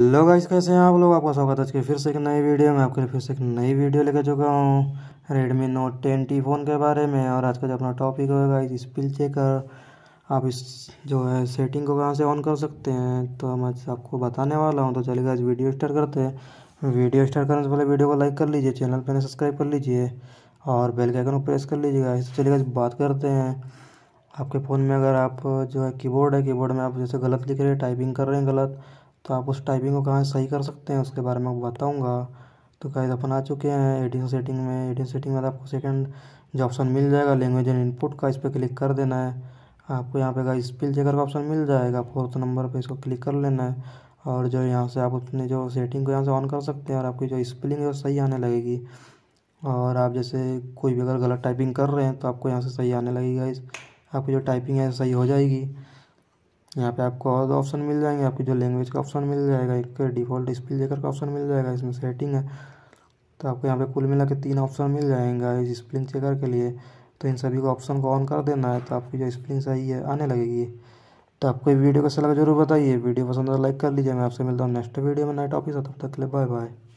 लोग गाइस कैसे हैं आप लोग आपका स्वागत है आज के फिर से एक नई वीडियो में आपके लिए फिर से एक नई वीडियो लेकर चुका हूँ Redmi note ten T phone के बारे में और आज का जो अपना टॉपिक होगा इस स्पिल चेकर आप इस जो है सेटिंग को कहाँ से ऑन कर सकते हैं तो मैं आपको बताने वाला हूँ तो चलिए आज वीडियो स्टार्ट करते हैं वीडियो स्टार्ट करने से पहले वीडियो को लाइक कर लीजिए चैनल पर सब्सक्राइब कर लीजिए और बेल के आइकन को प्रेस कर लीजिएगा इससे तो चलिए गाइस बात करते हैं आपके फ़ोन में अगर आप जो है कीबोर्ड है कीबोर्ड में आप जैसे गलत लिख रहे हैं टाइपिंग कर रहे हैं गलत तो आप उस टाइपिंग को कहाँ सही कर सकते हैं उसके बारे में आपको बताऊँगा तो कई अपन आ चुके हैं एडिशन सेटिंग में एडिशन सेटिंग में आपको सेकंड जो ऑप्शन मिल जाएगा लैंग्वेज एंड इनपुट का इस पर क्लिक कर देना है आपको यहाँ पे गाइस स्पिल चेकर का ऑप्शन मिल जाएगा फोर्थ नंबर पे इसको क्लिक कर लेना है और जो यहाँ से आप अपने जो सेटिंग को यहाँ से ऑन कर सकते हैं और आपकी जो स्पिलिंग है सही आने लगेगी और आप जैसे कोई भी अगर गलत टाइपिंग कर रहे हैं तो आपको यहाँ से सही आने लगेगा इस आपकी जो टाइपिंग है सही हो जाएगी यहाँ पे आपको और ऑप्शन मिल जाएंगे आपकी जो लैंग्वेज का ऑप्शन मिल जाएगा एक डिफ़ॉल्ट स्पील लेकर का ऑप्शन मिल जाएगा इसमें सेटिंग है तो आपको यहाँ पे कुल मिला के तीन ऑप्शन मिल जाएगा इस स्प्रिंग चेकर के लिए तो इन सभी को ऑप्शन को ऑन कर देना है तो आपकी जो स्प्रिंग सही है आने लगेगी तो आपको वीडियो कैसा लगा जरूर बताइए वीडियो पसंद आया लाइक तो कर लीजिए मैं आपसे मिलता हूँ नेक्स्ट वीडियो में नाइट टॉपिक तब तक के लिए बाय बाय